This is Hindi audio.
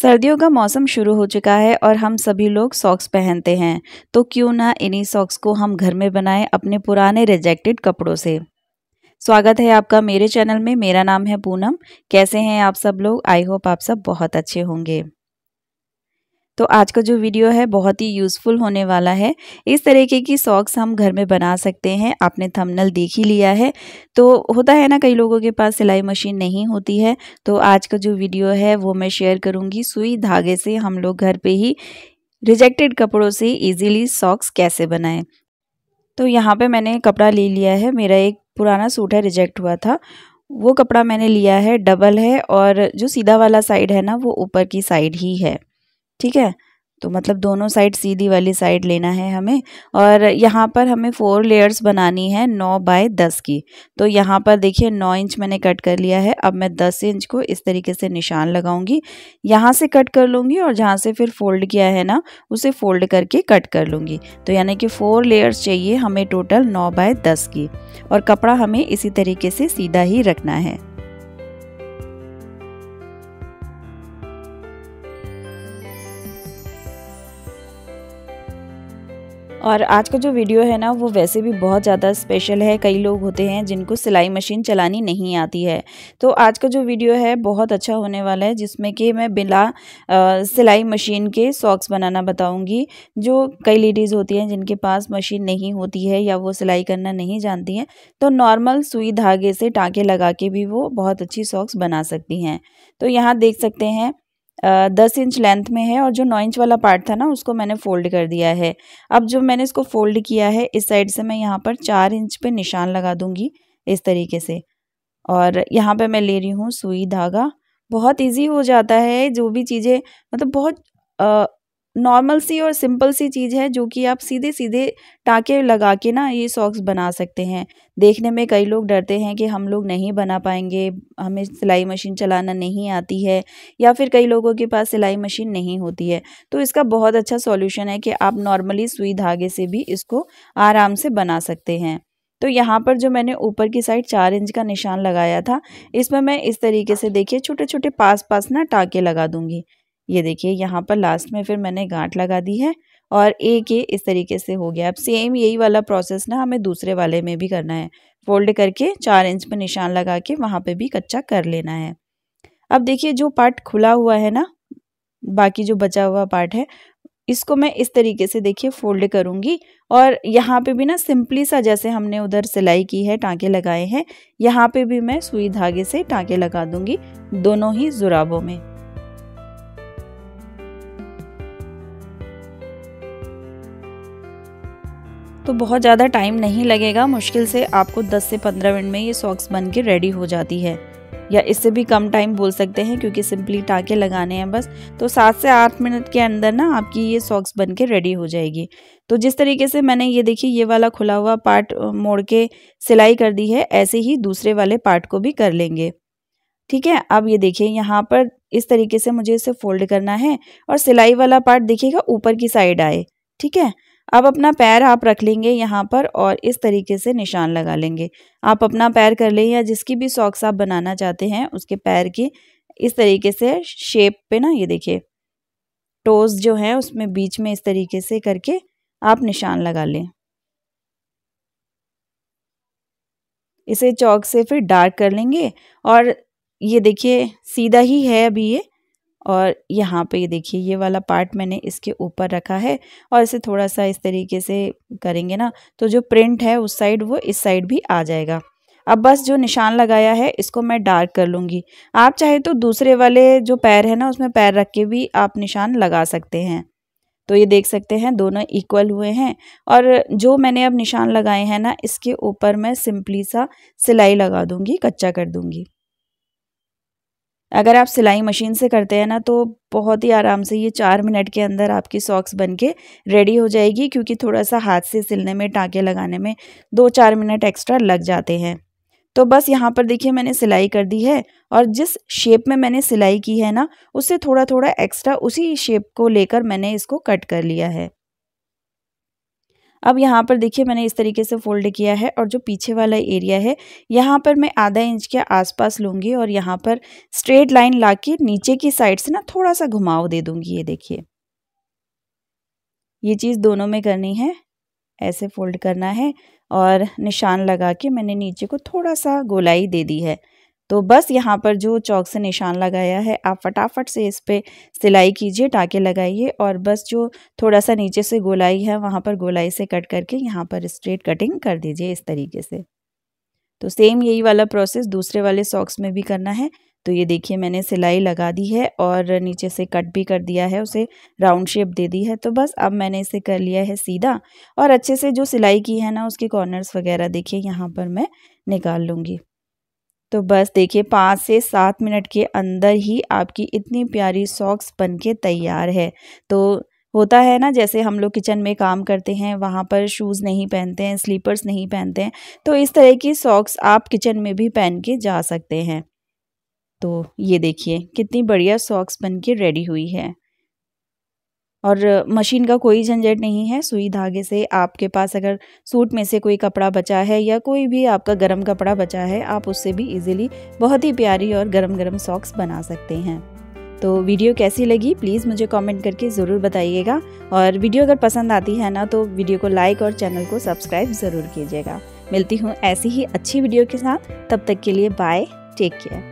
सर्दियों का मौसम शुरू हो चुका है और हम सभी लोग सॉक्स पहनते हैं तो क्यों ना इन्हीं सॉक्स को हम घर में बनाएं अपने पुराने रिजेक्टेड कपड़ों से स्वागत है आपका मेरे चैनल में मेरा नाम है पूनम कैसे हैं आप सब लोग आई होप आप सब बहुत अच्छे होंगे तो आज का जो वीडियो है बहुत ही यूज़फुल होने वाला है इस तरीके की सॉक्स हम घर में बना सकते हैं आपने थंबनेल देख ही लिया है तो होता है ना कई लोगों के पास सिलाई मशीन नहीं होती है तो आज का जो वीडियो है वो मैं शेयर करूँगी सुई धागे से हम लोग घर पर ही रिजेक्टेड कपड़ों से ईजिली सॉक्स कैसे बनाएं तो यहाँ पे मैंने कपड़ा ले लिया है मेरा एक पुराना सूट है रिजेक्ट हुआ था वो कपड़ा मैंने लिया है डबल है और जो सीधा वाला साइड है ना वो ऊपर की साइड ही है ठीक है तो मतलब दोनों साइड सीधी वाली साइड लेना है हमें और यहाँ पर हमें फोर लेयर्स बनानी है नौ बाय दस की तो यहाँ पर देखिए नौ इंच मैंने कट कर लिया है अब मैं दस इंच को इस तरीके से निशान लगाऊंगी यहाँ से कट कर लूँगी और जहाँ से फिर फोल्ड किया है ना उसे फोल्ड करके कट कर लूँगी तो यानी कि फोर लेयर्स चाहिए हमें टोटल नौ बाय दस की और कपड़ा हमें इसी तरीके से सीधा ही रखना है और आज का जो वीडियो है ना वो वैसे भी बहुत ज़्यादा स्पेशल है कई लोग होते हैं जिनको सिलाई मशीन चलानी नहीं आती है तो आज का जो वीडियो है बहुत अच्छा होने वाला है जिसमें कि मैं बिना सिलाई मशीन के सॉक्स बनाना बताऊंगी जो कई लेडीज़ होती हैं जिनके पास मशीन नहीं होती है या वो सिलाई करना नहीं जानती हैं तो नॉर्मल सुई धागे से टाँके लगा के भी वो बहुत अच्छी सॉक्स बना सकती हैं तो यहाँ देख सकते हैं दस इंच लेंथ में है और जो नौ इंच वाला पार्ट था ना उसको मैंने फोल्ड कर दिया है अब जो मैंने इसको फोल्ड किया है इस साइड से मैं यहाँ पर चार इंच पे निशान लगा दूँगी इस तरीके से और यहाँ पे मैं ले रही हूँ सुई धागा बहुत इजी हो जाता है जो भी चीज़ें मतलब बहुत नॉर्मल सी और सिंपल सी चीज़ है जो कि आप सीधे सीधे टाँके लगा के ना ये सॉक्स बना सकते हैं देखने में कई लोग डरते हैं कि हम लोग नहीं बना पाएंगे हमें सिलाई मशीन चलाना नहीं आती है या फिर कई लोगों के पास सिलाई मशीन नहीं होती है तो इसका बहुत अच्छा सॉल्यूशन है कि आप नॉर्मली सुई धागे से भी इसको आराम से बना सकते हैं तो यहाँ पर जो मैंने ऊपर की साइड चार इंच का निशान लगाया था इसमें मैं इस तरीके से देखिए छोटे छोटे पास पास ना टाके लगा दूंगी ये देखिए यहाँ पर लास्ट में फिर मैंने गांठ लगा दी है और एक ये इस तरीके से हो गया अब सेम यही वाला प्रोसेस ना हमें दूसरे वाले में भी करना है फोल्ड करके चार इंच पर निशान लगा के वहाँ पे भी कच्चा कर लेना है अब देखिए जो पार्ट खुला हुआ है ना बाकी जो बचा हुआ पार्ट है इसको मैं इस तरीके से देखिए फोल्ड करूँगी और यहाँ पे भी ना सिंपली सा जैसे हमने उधर सिलाई की है टांके लगाए हैं यहाँ पे भी मैं सुई धागे से टाँके लगा दूंगी दोनों ही जुराबों में तो बहुत ज़्यादा टाइम नहीं लगेगा मुश्किल से आपको 10 से 15 मिनट में ये सॉक्स बन के रेडी हो जाती है या इससे भी कम टाइम बोल सकते हैं क्योंकि सिंपली टाके लगाने हैं बस तो सात से आठ मिनट के अंदर ना आपकी ये सॉक्स बन के रेडी हो जाएगी तो जिस तरीके से मैंने ये देखिए ये वाला खुला हुआ पार्ट मोड़ के सिलाई कर दी है ऐसे ही दूसरे वाले पार्ट को भी कर लेंगे ठीक है अब ये देखिए यहाँ पर इस तरीके से मुझे इसे फोल्ड करना है और सिलाई वाला पार्ट देखिएगा ऊपर की साइड आए ठीक है अब अपना पैर आप रख लेंगे यहाँ पर और इस तरीके से निशान लगा लेंगे आप अपना पैर कर लें या जिसकी भी सॉक्स आप बनाना चाहते हैं उसके पैर की इस तरीके से शेप पे ना ये देखिए टोज जो है उसमें बीच में इस तरीके से करके आप निशान लगा लें इसे चौक से फिर डार्क कर लेंगे और ये देखिए सीधा ही है अभी ये और यहाँ पे देखिए ये वाला पार्ट मैंने इसके ऊपर रखा है और इसे थोड़ा सा इस तरीके से करेंगे ना तो जो प्रिंट है उस साइड वो इस साइड भी आ जाएगा अब बस जो निशान लगाया है इसको मैं डार्क कर लूँगी आप चाहे तो दूसरे वाले जो पैर है ना उसमें पैर रख के भी आप निशान लगा सकते हैं तो ये देख सकते हैं दोनों इक्वल हुए हैं और जो मैंने अब निशान लगाए हैं ना इसके ऊपर मैं सिंपली सा सिलाई लगा दूँगी कच्चा कर दूँगी अगर आप सिलाई मशीन से करते हैं ना तो बहुत ही आराम से ये चार मिनट के अंदर आपकी सॉक्स बन के रेडी हो जाएगी क्योंकि थोड़ा सा हाथ से सिलने में टाँके लगाने में दो चार मिनट एक्स्ट्रा लग जाते हैं तो बस यहाँ पर देखिए मैंने सिलाई कर दी है और जिस शेप में मैंने सिलाई की है ना उससे थोड़ा थोड़ा एक्स्ट्रा उसी शेप को लेकर मैंने इसको कट कर लिया है अब यहाँ पर देखिए मैंने इस तरीके से फोल्ड किया है और जो पीछे वाला एरिया है यहाँ पर मैं आधा इंच के आसपास लूँगी और यहाँ पर स्ट्रेट लाइन ला के नीचे की साइड से ना थोड़ा सा घुमाव दे दूँगी ये देखिए ये चीज़ दोनों में करनी है ऐसे फोल्ड करना है और निशान लगा के मैंने नीचे को थोड़ा सा गोलाई दे दी है तो बस यहाँ पर जो चौक से निशान लगाया है आप फटाफट से इस पर सिलाई कीजिए टाके लगाइए और बस जो थोड़ा सा नीचे से गोलाई है वहाँ पर गोलाई से कट करके यहाँ पर स्ट्रेट कटिंग कर दीजिए इस तरीके से तो सेम यही वाला प्रोसेस दूसरे वाले सॉक्स में भी करना है तो ये देखिए मैंने सिलाई लगा दी है और नीचे से कट भी कर दिया है उसे राउंड शेप दे दी है तो बस अब मैंने इसे कर लिया है सीधा और अच्छे से जो सिलाई की है ना उसके कॉर्नर्स वगैरह देखिए यहाँ पर मैं निकाल लूँगी तो बस देखिए पाँच से सात मिनट के अंदर ही आपकी इतनी प्यारी सॉक्स बनके तैयार है तो होता है ना जैसे हम लोग किचन में काम करते हैं वहाँ पर शूज़ नहीं पहनते हैं स्लीपर्स नहीं पहनते हैं तो इस तरह की सॉक्स आप किचन में भी पहन के जा सकते हैं तो ये देखिए कितनी बढ़िया सॉक्स बन के रेडी हुई है और मशीन का कोई झंझट नहीं है सुई धागे से आपके पास अगर सूट में से कोई कपड़ा बचा है या कोई भी आपका गर्म कपड़ा बचा है आप उससे भी इजीली बहुत ही प्यारी और गर्म गर्म सॉक्स बना सकते हैं तो वीडियो कैसी लगी प्लीज़ मुझे कमेंट करके ज़रूर बताइएगा और वीडियो अगर पसंद आती है ना तो वीडियो को लाइक और चैनल को सब्सक्राइब ज़रूर कीजिएगा मिलती हूँ ऐसी ही अच्छी वीडियो के साथ तब तक के लिए बाय टेक केयर